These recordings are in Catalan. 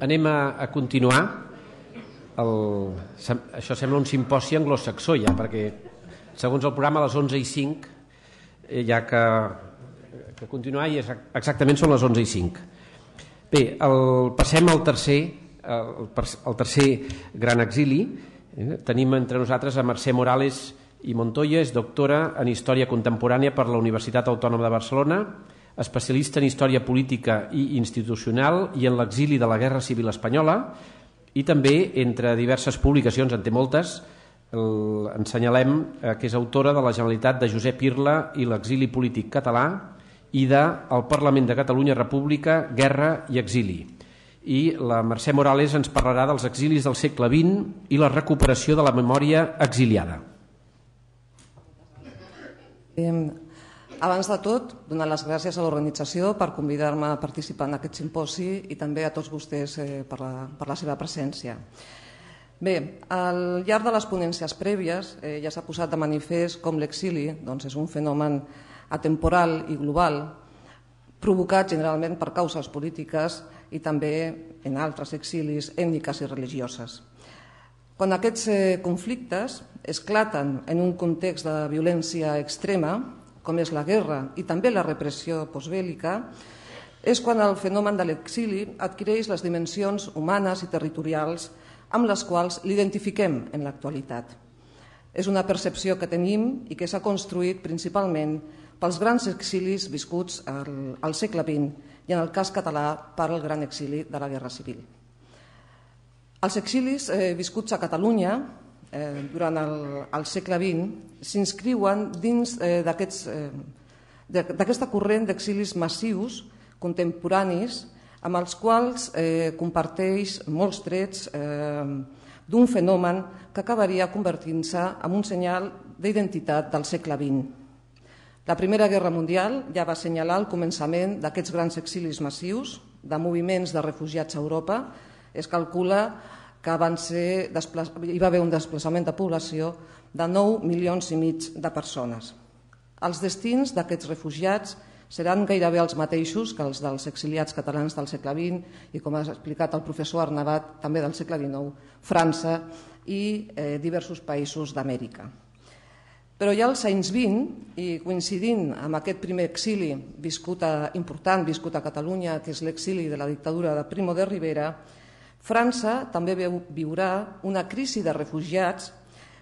anem a, a continuar. El, això sembla un simposi anglosaxó ja, perquè segons el programa a les 11 i 5 eh, ja que, que continuar i és, exactament són les 11 i 5. Bé, el, passem al tercer, el, el tercer gran exili. Eh, tenim entre nosaltres a Mercè Morales i Montoya, és doctora en Història Contemporània per la Universitat Autònoma de Barcelona, especialista en història política i institucional i en l'exili de la Guerra Civil Espanyola i també entre diverses publicacions, en té moltes, el, en senyalem eh, que és autora de la Generalitat de Josep Irla i l'exili polític català i de El Parlament de Catalunya, República, Guerra i Exili. I la Mercè Morales ens parlarà dels exilis del segle XX i la recuperació de la memòria exiliada abans de tot, donar les gràcies a l'organització per convidar-me a participar en aquest simposi i també a tots vostès eh, per, la, per la seva presència. Bé, al llarg de les ponències prèvies eh, ja s'ha posat de manifest com l'exili doncs, és un fenomen atemporal i global provocat generalment per causes polítiques i també en altres exilis ètniques i religioses. Quan aquests eh, conflictes esclaten en un context de violència extrema, com és la guerra i també la repressió postbèl·lica, és quan el fenomen de l'exili adquireix les dimensions humanes i territorials amb les quals l'identifiquem en l'actualitat. És una percepció que tenim i que s'ha construït principalment pels grans exilis viscuts al, al segle XX i en el cas català per al gran exili de la Guerra Civil. Els exilis eh, viscuts a Catalunya eh, durant el, el segle XX s'inscriuen dins eh, eh d'aquesta eh, corrent d'exilis massius contemporanis amb els quals eh, comparteix molts trets eh, d'un fenomen que acabaria convertint-se en un senyal d'identitat del segle XX. La Primera Guerra Mundial ja va assenyalar el començament d'aquests grans exilis massius de moviments de refugiats a Europa. Es calcula que van ser hi va haver un desplaçament de població de 9 milions i mig de persones. Els destins d'aquests refugiats seran gairebé els mateixos que els dels exiliats catalans del segle XX i, com ha explicat el professor Arnabat, també del segle XIX, França i eh, diversos països d'Amèrica. Però ja als anys 20, i coincidint amb aquest primer exili viscut a, important viscut a Catalunya, que és l'exili de la dictadura de Primo de Rivera, França també viurà una crisi de refugiats,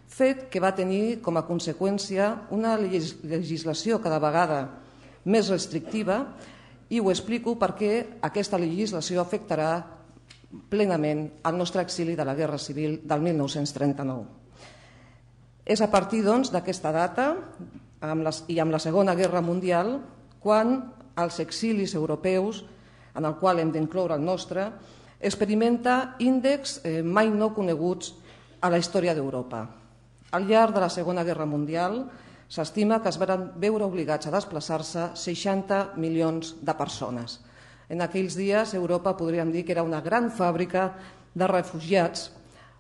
fet que va tenir com a conseqüència una legislació cada vegada més restrictiva i ho explico perquè aquesta legislació afectarà plenament el nostre exili de la Guerra Civil del 1939. És a partir doncs, d'aquesta doncs, data amb les, i amb la Segona Guerra Mundial quan els exilis europeus, en el qual hem d'incloure el nostre, experimenta índexs eh, mai no coneguts a la història d'Europa. Al llarg de la Segona Guerra Mundial s'estima que es van veure obligats a desplaçar-se 60 milions de persones. En aquells dies Europa podríem dir que era una gran fàbrica de refugiats,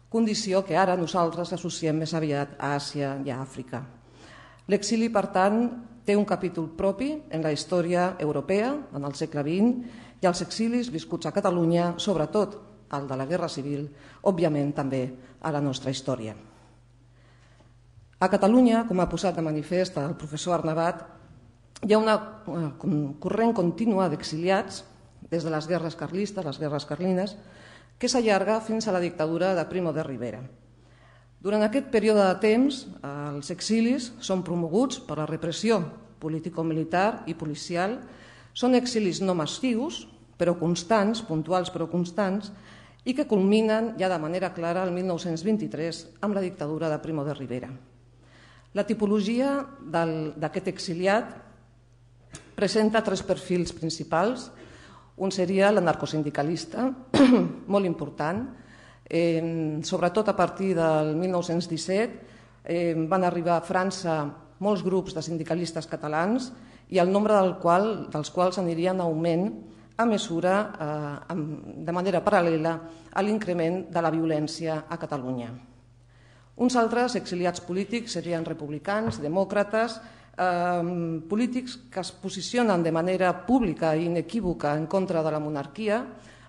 condició que ara nosaltres associem més aviat a Àsia i a Àfrica. L'exili, per tant, Té un capítol propi en la història europea, en el segle XX, i els exilis viscuts a Catalunya, sobretot el de la Guerra Civil, òbviament també a la nostra història. A Catalunya, com ha posat de manifest el professor Arnabat, hi ha una corrent contínua d'exiliats des de les guerres carlistes, les guerres carlines, que s'allarga fins a la dictadura de Primo de Rivera, durant aquest període de temps, eh, els exilis són promoguts per la repressió político-militar i policial. Són exilis no massius, però constants, puntuals però constants, i que culminen ja de manera clara el 1923 amb la dictadura de Primo de Rivera. La tipologia d'aquest exiliat presenta tres perfils principals. Un seria l'anarcosindicalista, molt important, Eh, sobretot a partir del 1917 eh, van arribar a França molts grups de sindicalistes catalans i el nombre del qual, dels quals aniria en augment a mesura, eh, de manera paral·lela, a l'increment de la violència a Catalunya. Uns altres exiliats polítics serien republicans, demòcrates, eh, polítics que es posicionen de manera pública i inequívoca en contra de la monarquia,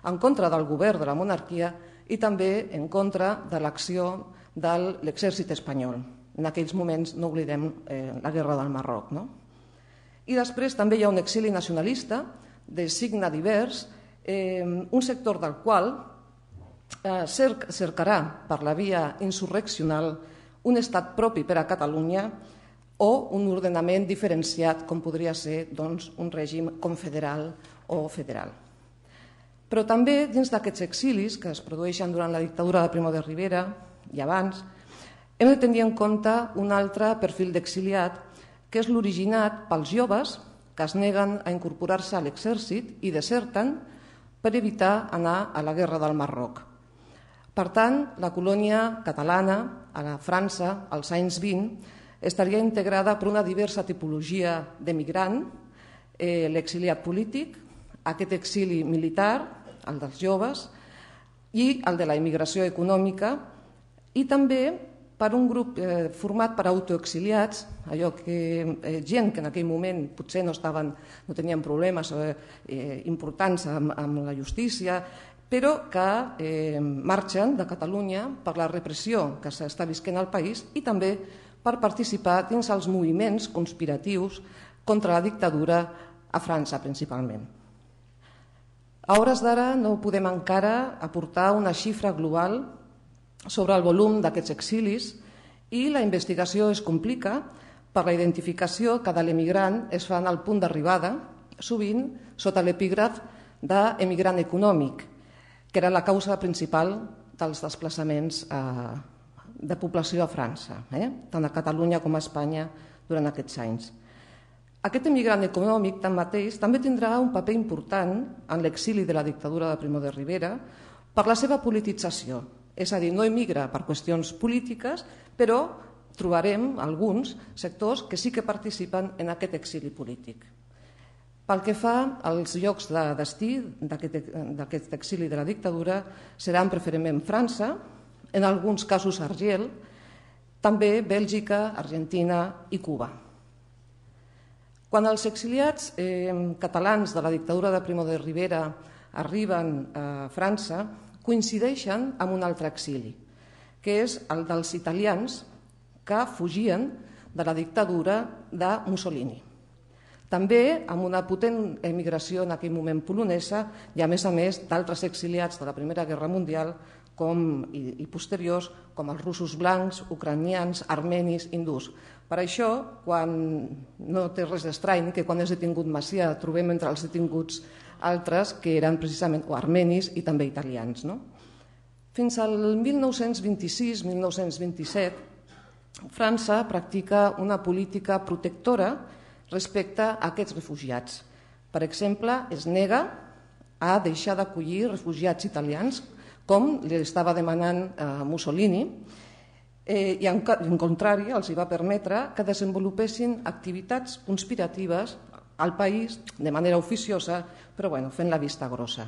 en contra del govern de la monarquia i també en contra de l'acció de l'exèrcit espanyol. En aquells moments no oblidem eh, la guerra del Marroc. No? I després també hi ha un exili nacionalista de signe divers, eh, un sector del qual eh, cerc, cercarà per la via insurreccional un estat propi per a Catalunya o un ordenament diferenciat com podria ser doncs, un règim confederal o federal. Però també dins d'aquests exilis que es produeixen durant la dictadura de Primo de Rivera i abans, hem de tenir en compte un altre perfil d'exiliat, que és l'originat pels joves que es neguen a incorporar-se a l'exèrcit i deserten per evitar anar a la guerra del Marroc. Per tant, la colònia catalana a la França als anys 20 estaria integrada per una diversa tipologia d'emigrant, eh, l'exiliat polític, aquest exili militar el dels joves i el de la immigració econòmica i també per un grup eh, format per autoexiliats, allò que eh, gent que en aquell moment potser no, estaven, no tenien problemes eh, eh, importants amb, amb la justícia, però que eh, marxen de Catalunya per la repressió que s'està visquent al país i també per participar dins els moviments conspiratius contra la dictadura a França principalment. A hores d'ara no podem encara aportar una xifra global sobre el volum d'aquests exilis i la investigació es complica per la identificació que de l'emigrant es fa en el punt d'arribada, sovint sota l'epígraf d'emigrant econòmic, que era la causa principal dels desplaçaments eh, de població a França, eh? tant a Catalunya com a Espanya durant aquests anys. Aquest emigrant econòmic, tanmateix, també tindrà un paper important en l'exili de la dictadura de Primo de Rivera per la seva politització. És a dir, no emigra per qüestions polítiques, però trobarem alguns sectors que sí que participen en aquest exili polític. Pel que fa als llocs de destí d'aquest exili de la dictadura, seran preferentment França, en alguns casos Argel, també Bèlgica, Argentina i Cuba. Quan els exiliats eh, catalans de la dictadura de Primo de Rivera arriben a França, coincideixen amb un altre exili, que és el dels italians que fugien de la dictadura de Mussolini. També amb una potent emigració en aquell moment polonesa i, a més a més, d'altres exiliats de la Primera Guerra Mundial com, i, i posteriors, com els russos blancs, ucranians, armenis, hindús. Per això, quan no té res d'estrany que quan és detingut Macià trobem entre els detinguts altres que eren precisament o armenis i també italians. No? Fins al 1926-1927, França practica una política protectora respecte a aquests refugiats. Per exemple, es nega a deixar d'acollir refugiats italians com li estava demanant a Mussolini, eh, i en, en contrari els hi va permetre que desenvolupessin activitats conspiratives al país de manera oficiosa, però bueno, fent la vista grossa.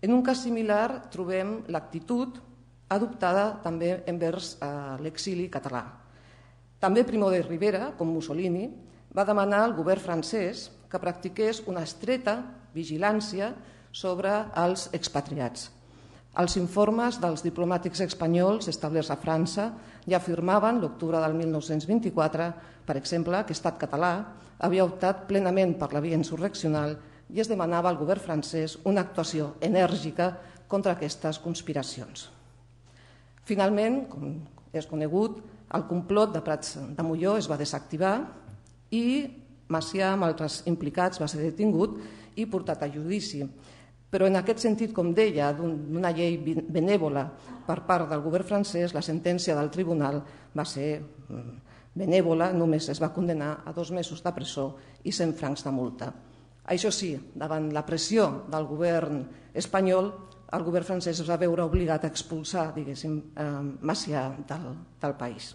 En un cas similar trobem l'actitud adoptada també envers eh, l'exili català. També Primo de Rivera, com Mussolini, va demanar al govern francès que practiqués una estreta vigilància sobre els expatriats. Els informes dels diplomàtics espanyols establerts a França ja afirmaven l'octubre del 1924, per exemple, que Estat català havia optat plenament per la via insurreccional i es demanava al govern francès una actuació enèrgica contra aquestes conspiracions. Finalment, com és conegut, el complot de Prats de Molló es va desactivar i Macià, amb altres implicats, va ser detingut i portat a judici. Però en aquest sentit, com deia, d'una llei benèvola per part del govern francès, la sentència del tribunal va ser mm, benèvola, només es va condenar a dos mesos de presó i 100 francs de multa. Això sí, davant la pressió del govern espanyol, el govern francès es va veure obligat a expulsar, diguéssim, eh, Macià del, del país.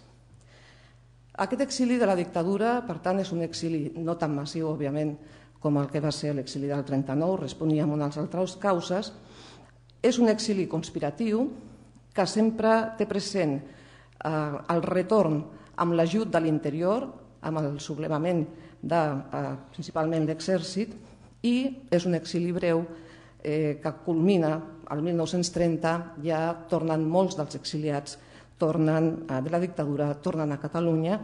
Aquest exili de la dictadura, per tant, és un exili no tan massiu, òbviament, com el que va ser l'exili del 39, responia amb unes altres causes, és un exili conspiratiu que sempre té present eh, el retorn amb l'ajut de l'interior, amb el sublevament de, eh, principalment l'exèrcit, i és un exili breu eh, que culmina al 1930, ja tornen molts dels exiliats tornen eh, de la dictadura, tornen a Catalunya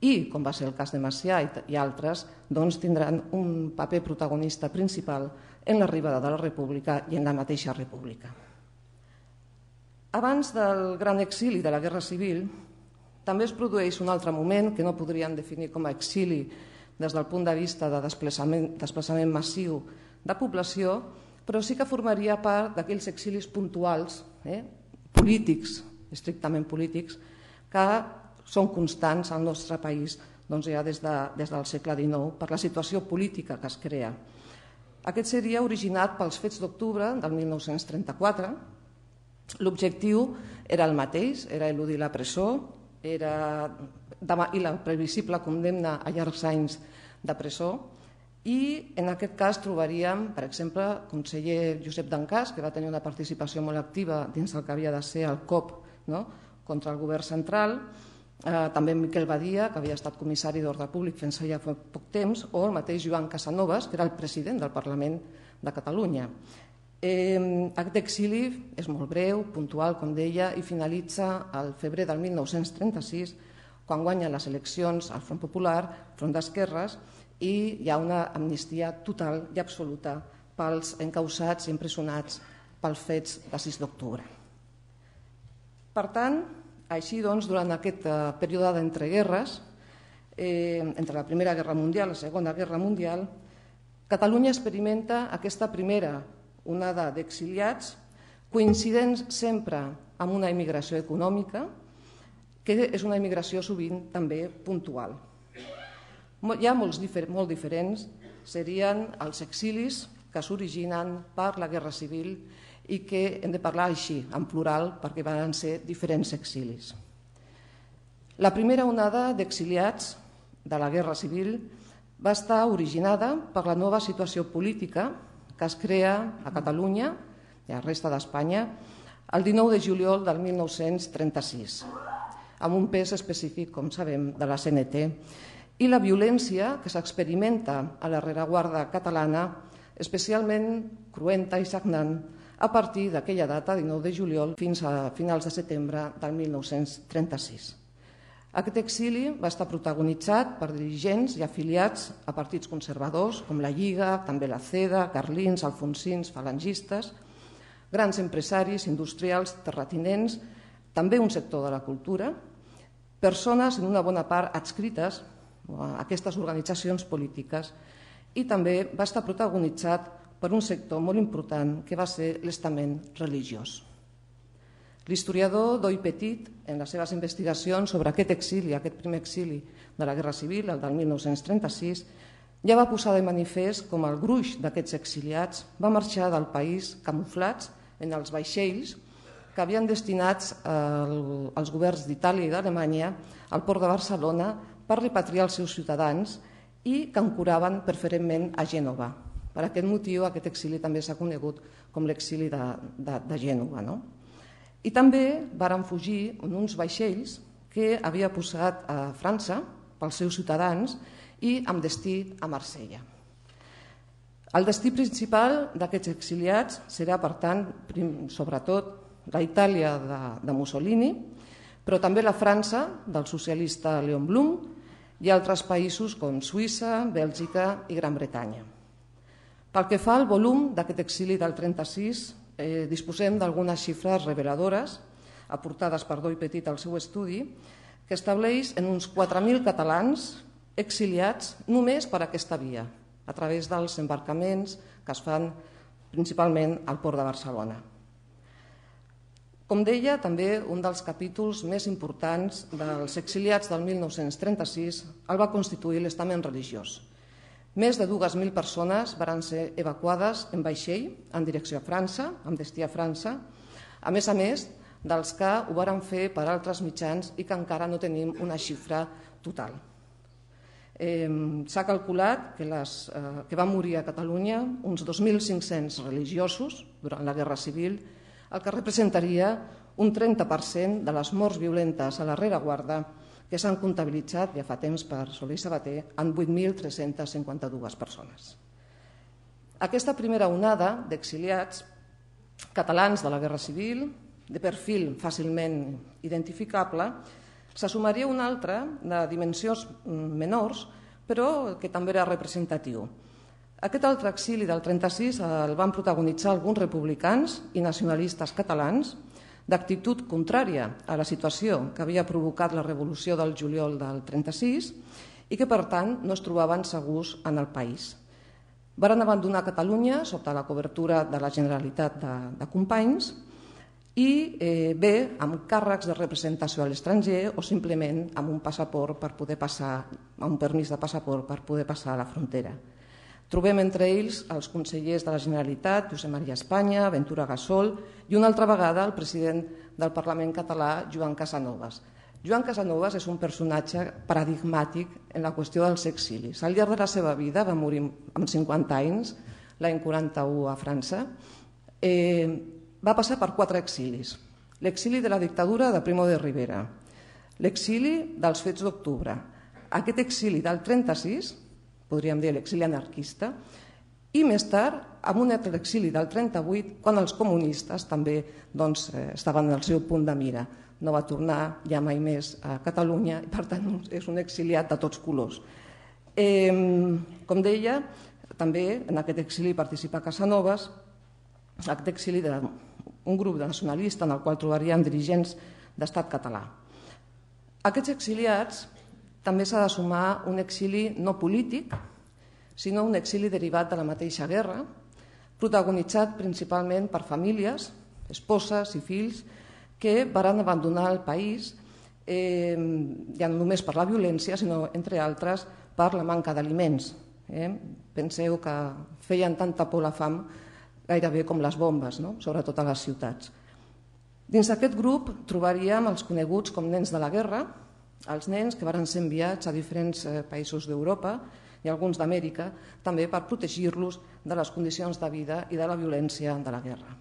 i, com va ser el cas de Macià i, i altres, doncs tindran un paper protagonista principal en l'arribada de la República i en la mateixa República. Abans del gran exili de la Guerra Civil, també es produeix un altre moment que no podríem definir com a exili des del punt de vista de desplaçament, desplaçament massiu de població, però sí que formaria part d'aquells exilis puntuals, eh, polítics, estrictament polítics, que són constants al nostre país doncs ja des, de, des del segle XIX per la situació política que es crea. Aquest seria originat pels fets d'octubre del 1934. L'objectiu era el mateix, era eludir la presó era, i la previsible condemna a llargs anys de presó, i en aquest cas trobaríem, per exemple, el conseller Josep Dancàs, que va tenir una participació molt activa dins el que havia de ser el COP no? contra el govern central, Eh, també Miquel Badia, que havia estat comissari d'Ordre Públic fins ja fa poc temps, o el mateix Joan Casanovas, que era el president del Parlament de Catalunya. Eh, Act d'exili és molt breu, puntual, com deia, i finalitza al febrer del 1936, quan guanya les eleccions al Front Popular, Front d'Esquerres, i hi ha una amnistia total i absoluta pels encausats i impressionats pels fets de 6 d'octubre. Per tant, així doncs, durant aquest eh, període d'entreguerres, eh, entre la Primera Guerra Mundial i la Segona Guerra Mundial, Catalunya experimenta aquesta primera onada d'exiliats coincidents sempre amb una emigració econòmica, que és una emigració sovint també puntual. Hi ha molts difer molt diferents, serien els exilis que s'originen per la Guerra Civil i que hem de parlar així, en plural, perquè van ser diferents exilis. La primera onada d'exiliats de la Guerra Civil va estar originada per la nova situació política que es crea a Catalunya i a la resta d'Espanya el 19 de juliol del 1936, amb un pes específic, com sabem, de la CNT, i la violència que s'experimenta a la rereguarda catalana, especialment cruenta i sagnant, a partir d'aquella data, 19 de juliol, fins a finals de setembre del 1936. Aquest exili va estar protagonitzat per dirigents i afiliats a partits conservadors com la Lliga, també la CEDA, Carlins, Alfonsins, falangistes, grans empresaris, industrials, terratinents, també un sector de la cultura, persones en una bona part adscrites a aquestes organitzacions polítiques i també va estar protagonitzat per un sector molt important que va ser l'estament religiós. L'historiador Doi Petit, en les seves investigacions sobre aquest exili, aquest primer exili de la Guerra Civil, el del 1936, ja va posar de manifest com el gruix d'aquests exiliats va marxar del país camuflats en els vaixells que havien destinats els governs d'Itàlia i d'Alemanya al port de Barcelona per repatriar els seus ciutadans i que encuraven preferentment a Gènova. Per aquest motiu, aquest exili també s'ha conegut com l'exili de, de, de Gènova. No? I també varen fugir en uns vaixells que havia posat a França pels seus ciutadans i amb destí a Marsella. El destí principal d'aquests exiliats serà, per tant, prim, sobretot la Itàlia de, de Mussolini, però també la França del socialista Leon Blum i altres països com Suïssa, Bèlgica i Gran Bretanya. Pel que fa al volum d'aquest exili del 36, eh, disposem d'algunes xifres reveladores aportades per Doi Petit al seu estudi, que estableix en uns 4.000 catalans exiliats només per aquesta via, a través dels embarcaments que es fan principalment al port de Barcelona. Com deia, també un dels capítols més importants dels exiliats del 1936 el va constituir l'estament religiós, més de 2.000 persones van ser evacuades en vaixell en direcció a França, amb destí a França, a més a més dels que ho varen fer per altres mitjans i que encara no tenim una xifra total. Eh, S'ha calculat que, les, eh, que van morir a Catalunya uns 2.500 religiosos durant la Guerra Civil, el que representaria un 30% de les morts violentes a la rereguarda que s'han comptabilitzat ja fa temps per Soler i Sabater en 8.352 persones. Aquesta primera onada d'exiliats catalans de la Guerra Civil, de perfil fàcilment identificable, se sumaria una altra de dimensions mm, menors, però que també era representatiu. Aquest altre exili del 36 el van protagonitzar alguns republicans i nacionalistes catalans, d'actitud contrària a la situació que havia provocat la revolució del juliol del 36 i que, per tant, no es trobaven segurs en el país. Varen abandonar Catalunya sota la cobertura de la Generalitat de, de Companys i eh, bé amb càrrecs de representació a l'estranger o simplement amb un passaport per poder passar, amb un permís de passaport per poder passar a la frontera. Trobem entre ells els consellers de la Generalitat, Josep Maria Espanya, Ventura Gasol i una altra vegada el president del Parlament català, Joan Casanovas. Joan Casanovas és un personatge paradigmàtic en la qüestió dels exilis. Al llarg de la seva vida va morir amb 50 anys, l'any 41 a França, eh, va passar per quatre exilis. L'exili de la dictadura de Primo de Rivera, l'exili dels fets d'octubre, aquest exili del 36 podríem dir l'exili anarquista, i més tard, amb un altre exili del 38, quan els comunistes també doncs, eh, estaven al seu punt de mira. No va tornar ja mai més a Catalunya, i per tant és un exiliat de tots colors. Eh, com deia, també en aquest exili participa Casanovas, aquest exili d'un grup de nacionalista en el qual trobaríem dirigents d'estat català. Aquests exiliats també s'ha de sumar un exili no polític, sinó un exili derivat de la mateixa guerra, protagonitzat principalment per famílies, esposes i fills, que varen abandonar el país, eh, ja no només per la violència, sinó, entre altres, per la manca d'aliments. Eh? Penseu que feien tanta por la fam gairebé com les bombes, no? sobretot a les ciutats. Dins d'aquest grup trobaríem els coneguts com nens de la guerra, als nens que varen ser enviats a diferents eh, països d'Europa i alguns d'Amèrica, també per protegir-los de les condicions de vida i de la violència de la guerra.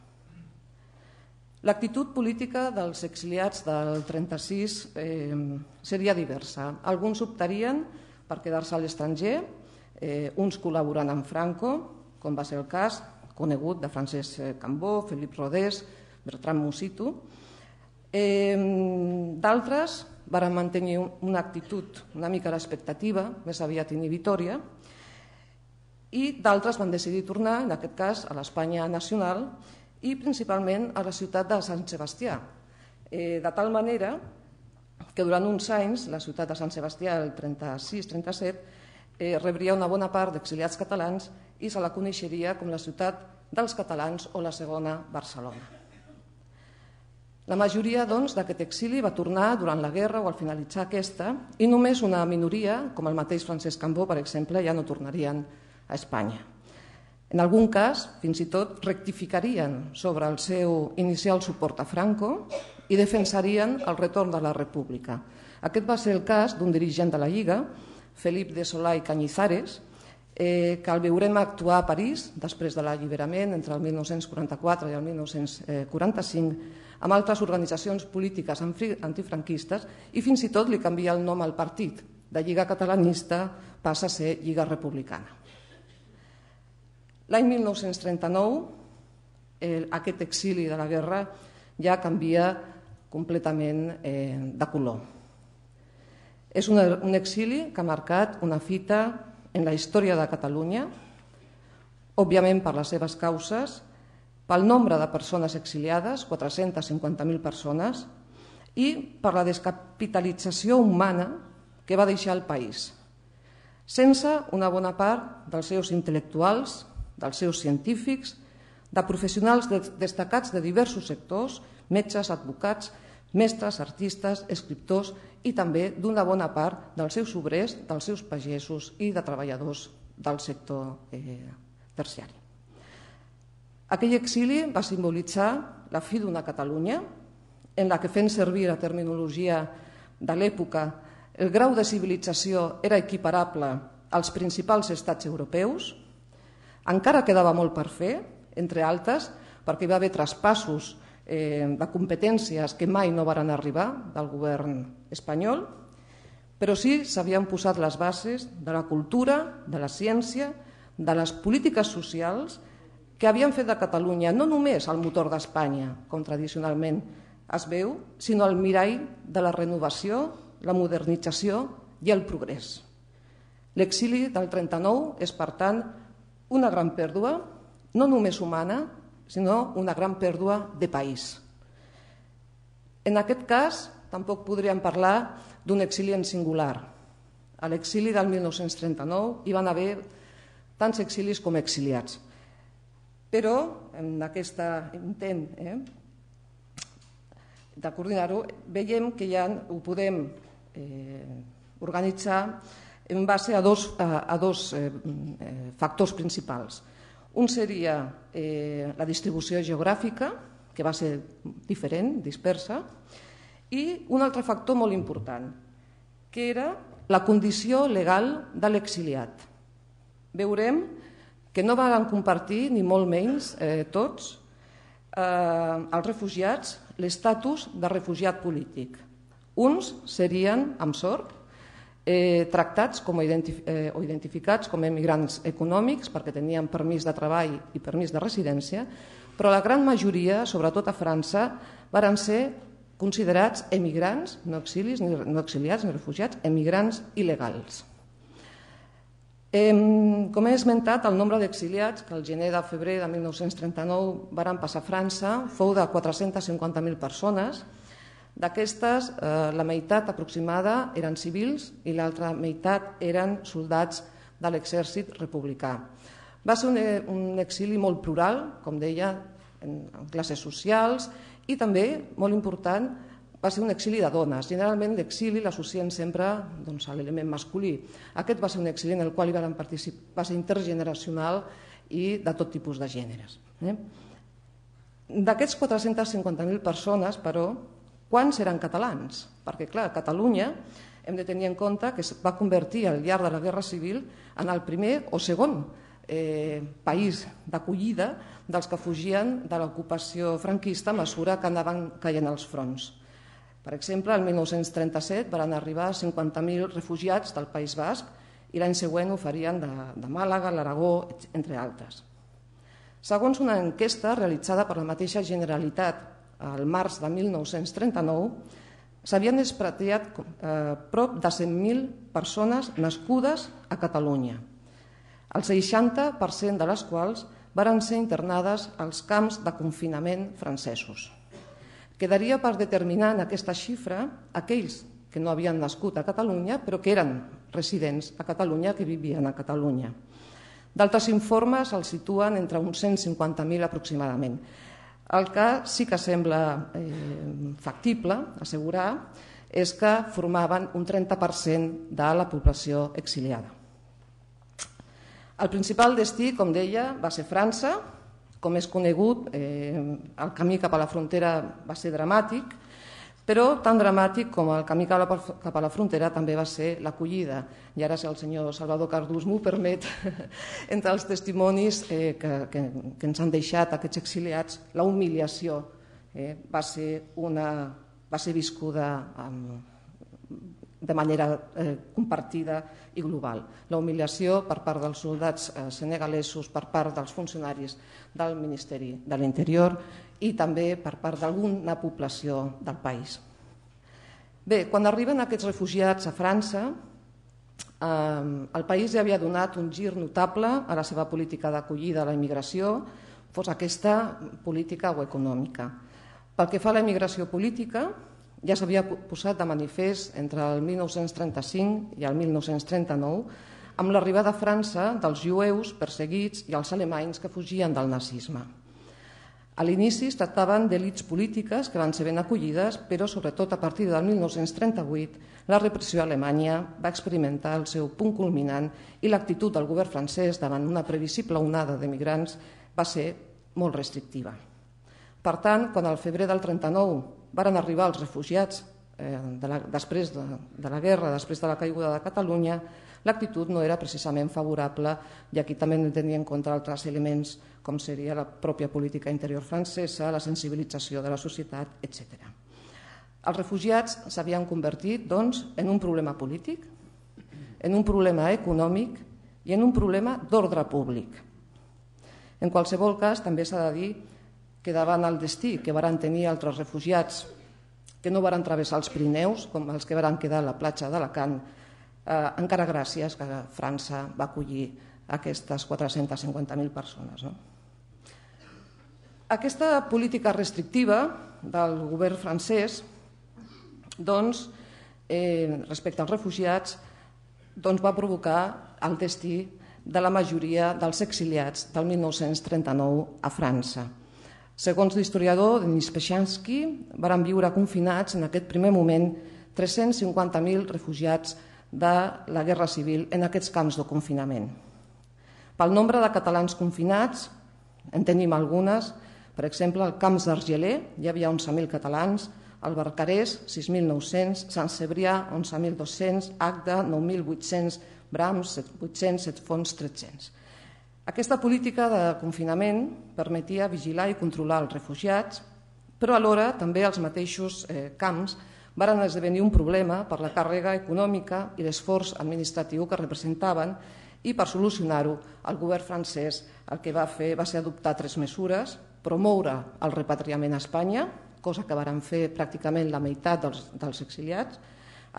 L'actitud política dels exiliats del 36 eh, seria diversa. Alguns optarien per quedar-se a l'estranger, eh, uns col·laborant amb Franco, com va ser el cas conegut de Francesc eh, Cambó, Felip Rodés, Bertran Musitu. Eh, D'altres varen mantenir una actitud una mica d'expectativa, l'expectativa, més aviat inhibitòria, i d'altres van decidir tornar, en aquest cas, a l'Espanya nacional i principalment a la ciutat de Sant Sebastià. Eh, de tal manera que durant uns anys la ciutat de Sant Sebastià, el 36-37, eh, rebria una bona part d'exiliats catalans i se la coneixeria com la ciutat dels catalans o la segona Barcelona. La majoria doncs, d'aquest exili va tornar durant la guerra o al finalitzar aquesta i només una minoria, com el mateix Francesc Cambó, per exemple, ja no tornarien a Espanya. En algun cas, fins i tot, rectificarien sobre el seu inicial suport a Franco i defensarien el retorn de la República. Aquest va ser el cas d'un dirigent de la Lliga, Felip de Solà i Cañizares, eh, que el veurem actuar a París després de l'alliberament entre el 1944 i el 1945 eh, amb altres organitzacions polítiques antifranquistes i fins i tot li canvia el nom al partit. De Lliga Catalanista passa a ser Lliga Republicana. L'any 1939, eh, aquest exili de la guerra ja canvia completament eh, de color. És un, un exili que ha marcat una fita en la història de Catalunya, òbviament per les seves causes, pel nombre de persones exiliades, 450.000 persones, i per la descapitalització humana que va deixar el país, sense una bona part dels seus intel·lectuals, dels seus científics, de professionals destacats de diversos sectors, metges, advocats, mestres, artistes, escriptors i també d'una bona part dels seus obrers, dels seus pagesos i de treballadors del sector eh, terciari. Aquell exili va simbolitzar la fi d'una Catalunya en la que fent servir la terminologia de l'època el grau de civilització era equiparable als principals estats europeus. Encara quedava molt per fer, entre altres, perquè hi va haver traspassos eh, de competències que mai no varen arribar del govern espanyol, però sí s'havien posat les bases de la cultura, de la ciència, de les polítiques socials que havien fet de Catalunya no només el motor d'Espanya, com tradicionalment es veu, sinó el mirall de la renovació, la modernització i el progrés. L'exili del 39 és, per tant, una gran pèrdua, no només humana, sinó una gran pèrdua de país. En aquest cas, tampoc podríem parlar d'un exili en singular. A l'exili del 1939 hi van haver tants exilis com exiliats. Però en aquest intent eh, de coordinar-ho veiem que ja ho podem eh, organitzar en base a dos, a, a dos eh, eh factors principals. Un seria eh, la distribució geogràfica, que va ser diferent, dispersa, i un altre factor molt important, que era la condició legal de l'exiliat. Veurem que no van compartir, ni molt menys eh, tots, eh, els refugiats l'estatus de refugiat polític. Uns serien, amb sort, eh, tractats com identif eh, o identificats com a emigrants econòmics perquè tenien permís de treball i permís de residència, però la gran majoria, sobretot a França, varen ser considerats emigrants, no exilis, ni, no exiliats ni refugiats, emigrants il·legals. com he esmentat, el nombre d'exiliats que el gener de febrer de 1939 varen passar a França fou de 450.000 persones, D'aquestes, eh, la meitat aproximada eren civils i l'altra meitat eren soldats de l'exèrcit republicà. Va ser un, eh, un exili molt plural, com deia, en, en classes socials i també, molt important, va ser un exili de dones. Generalment l'exili l'associen sempre doncs, a l'element masculí. Aquest va ser un exili en el qual hi van participar, va ser intergeneracional i de tot tipus de gèneres. Eh? D'aquests 450.000 persones, però, Quants seran catalans? Perquè, clar, Catalunya hem de tenir en compte que es va convertir al llarg de la Guerra Civil en el primer o segon eh, país d'acollida dels que fugien de l'ocupació franquista a mesura que anaven caient als fronts. Per exemple, el 1937 van arribar 50.000 refugiats del País Basc i l'any següent ho farien de, de Màlaga, l'Aragó, entre altres. Segons una enquesta realitzada per la mateixa Generalitat al març de 1939, s'havien expatriat eh, prop de 100.000 persones nascudes a Catalunya, el 60% de les quals varen ser internades als camps de confinament francesos. Quedaria per determinar en aquesta xifra aquells que no havien nascut a Catalunya, però que eren residents a Catalunya, que vivien a Catalunya. D'altres informes els situen entre uns 150.000 aproximadament. El que sí que sembla eh, factible assegurar és que formaven un 30% de la població exiliada. El principal destí, com deia, va ser França. Com és conegut, eh, el camí cap a la frontera va ser dramàtic però tan dramàtic com el camí cap a, la, frontera també va ser l'acollida. I ara, si el senyor Salvador Cardús m'ho permet, entre els testimonis eh, que, que, que ens han deixat aquests exiliats, la humiliació eh, va, ser una, va ser viscuda amb, de manera eh, compartida i global. La humiliació per part dels soldats eh, senegalesos, per part dels funcionaris del Ministeri de l'Interior, i també per part d'alguna població del país. Bé, quan arriben aquests refugiats a França, eh, el país ja havia donat un gir notable a la seva política d'acollida a la immigració, fos aquesta política o econòmica. Pel que fa a la immigració política, ja s'havia posat de manifest entre el 1935 i el 1939 amb l'arribada a França dels jueus perseguits i els alemanys que fugien del nazisme. A l'inici es tractaven d'elits polítiques que van ser ben acollides, però sobretot a partir del 1938 la repressió a Alemanya va experimentar el seu punt culminant i l'actitud del govern francès davant una previsible onada d'emigrants va ser molt restrictiva. Per tant, quan al febrer del 39 varen arribar els refugiats eh, de la, després de, de la guerra, després de la caiguda de Catalunya, l'actitud no era precisament favorable i aquí també hem de tenir en compte altres elements com seria la pròpia política interior francesa, la sensibilització de la societat, etc. Els refugiats s'havien convertit doncs, en un problema polític, en un problema econòmic i en un problema d'ordre públic. En qualsevol cas, també s'ha de dir que davant el destí que varen tenir altres refugiats que no varen travessar els Pirineus, com els que varen quedar a la platja d'Alacant, eh, encara gràcies que França va acollir aquestes 450.000 persones. No? Aquesta política restrictiva del govern francès doncs, eh, respecte als refugiats doncs, va provocar el destí de la majoria dels exiliats del 1939 a França. Segons l'historiador Denis Peixanski, varen viure confinats en aquest primer moment 350.000 refugiats de la Guerra Civil en aquests camps de confinament. Pel nombre de catalans confinats, en tenim algunes, per exemple, al Camps d'Argeler hi havia 11.000 catalans, al Barcarès 6.900, Sant Cebrià 11.200, Agda 9.800, Brams 800, Set Fons 300. Aquesta política de confinament permetia vigilar i controlar els refugiats, però alhora també els mateixos eh, camps varen esdevenir un problema per la càrrega econòmica i l'esforç administratiu que representaven i per solucionar-ho el govern francès el que va fer va ser adoptar tres mesures, promoure el repatriament a Espanya, cosa que varen fer pràcticament la meitat dels, dels exiliats,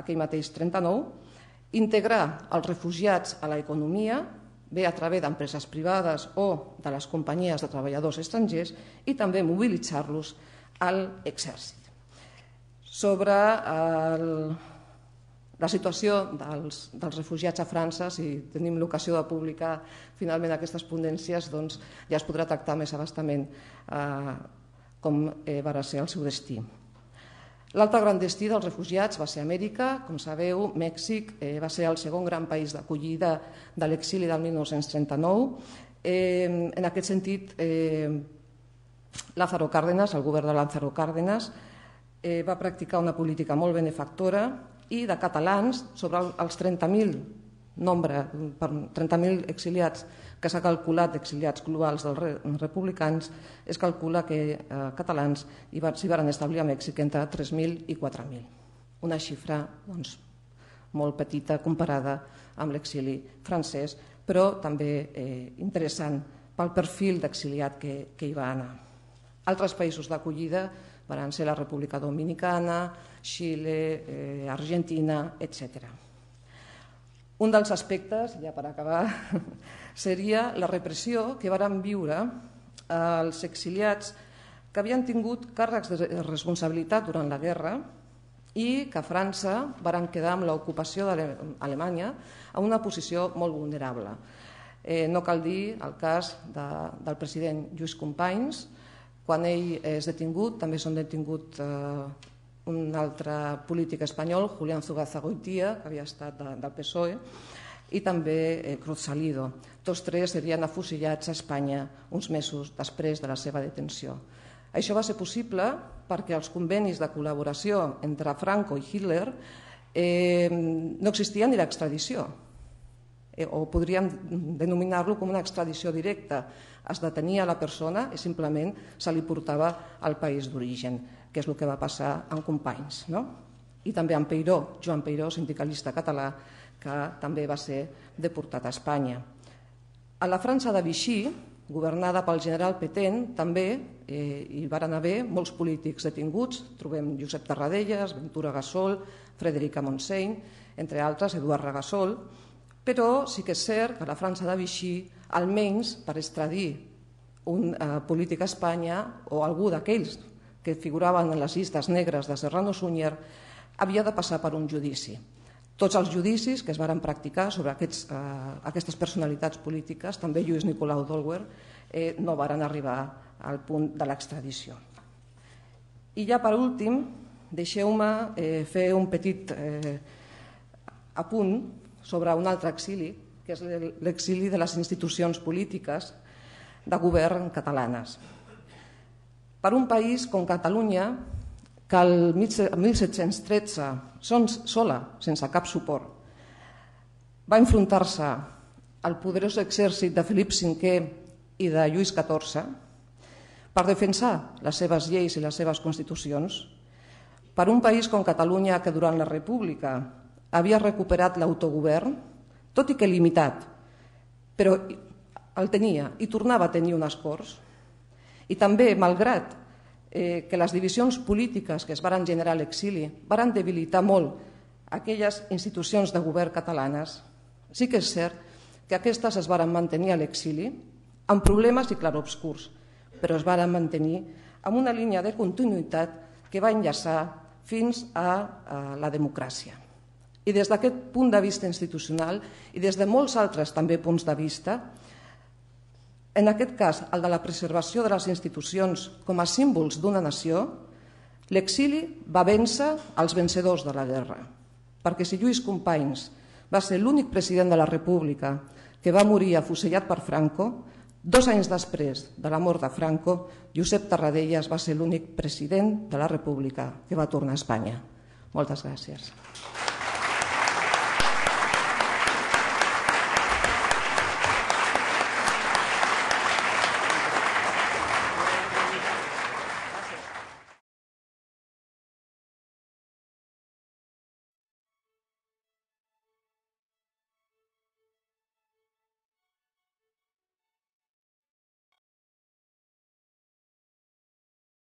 aquell mateix 39, integrar els refugiats a l'economia bé a través d'empreses privades o de les companyies de treballadors estrangers i també mobilitzar-los a l'exèrcit. Sobre eh, el, la situació dels, dels refugiats a França, si tenim l'ocasió de publicar finalment aquestes ponències, doncs ja es podrà tractar més abastament eh, com eh, va ser el seu destí. L'altre gran destí dels refugiats va ser Amèrica, com sabeu, Mèxic eh, va ser el segon gran país d'acollida de l'exili del 1939. Eh, en aquest sentit, eh, Lázaro Cárdenas, el govern de Lázaro Cárdenas, eh, va practicar una política molt benefactora i de catalans, sobre els 30.000 nombre, 30.000 exiliats que s'ha calculat d'exiliats globals dels republicans, es calcula que eh, catalans s'hi varen establir a Mèxic entre 3.000 i 4.000. Una xifra doncs, molt petita comparada amb l'exili francès, però també eh, interessant pel perfil d'exiliat que, que hi va anar. Altres països d'acollida van ser la República Dominicana, Xile, eh, Argentina, etcètera. Un dels aspectes, ja per acabar, seria la repressió que varen viure eh, els exiliats que havien tingut càrrecs de responsabilitat durant la guerra i que a França varen quedar amb l'ocupació d'Alemanya a una posició molt vulnerable. Eh, no cal dir el cas de, del president Lluís Companys, quan ell és detingut, també són detingut eh, un altre polític espanyol, Julián Zugazagoitia, que havia estat de, del PSOE, i també eh, Cruz Salido. Tots tres serien afusillats a Espanya uns mesos després de la seva detenció. Això va ser possible perquè els convenis de col·laboració entre Franco i Hitler eh, no existien ni l'extradició, eh, o podríem denominar-lo com una extradició directa. Es detenia la persona i simplement se li portava al país d'origen que és el que va passar amb Companys. No? I també amb Peiró, Joan Peiró, sindicalista català, que també va ser deportat a Espanya. A la França de Vichy, governada pel general Petén, també eh, hi van haver molts polítics detinguts, trobem Josep Tarradellas, Ventura Gasol, Frederica Montseny, entre altres Eduard Regasol. però sí que és cert que a la França de Vichy, almenys per extradir un eh, polític a Espanya o algú d'aquells que figuraven en les llistes negres de Serrano Súñer, havia de passar per un judici. Tots els judicis que es varen practicar sobre aquests, eh, aquestes personalitats polítiques, també Lluís Nicolau Dolwer, eh, no varen arribar al punt de l'extradició. I ja per últim, deixeu-me eh, fer un petit eh, apunt sobre un altre exili, que és l'exili de les institucions polítiques de govern catalanes. Per un país com Catalunya, que el 1713, sola, sense cap suport, va enfrontar-se al poderós exèrcit de Felip V i de Lluís XIV per defensar les seves lleis i les seves constitucions, per un país com Catalunya que durant la República havia recuperat l'autogovern, tot i que limitat, però el tenia i tornava a tenir unes Corts, i també, malgrat eh, que les divisions polítiques que es varen generar a l'exili varen debilitar molt aquelles institucions de govern catalanes, sí que és cert que aquestes es varen mantenir a l'exili amb problemes i clarobscurs, però es varen mantenir amb una línia de continuïtat que va enllaçar fins a, a la democràcia. I des d'aquest punt de vista institucional i des de molts altres també punts de vista, en aquest cas el de la preservació de les institucions com a símbols d'una nació, l'exili va vèncer els vencedors de la guerra. Perquè si Lluís Companys va ser l'únic president de la República que va morir afusellat per Franco, dos anys després de la mort de Franco, Josep Tarradellas va ser l'únic president de la República que va tornar a Espanya. Moltes gràcies.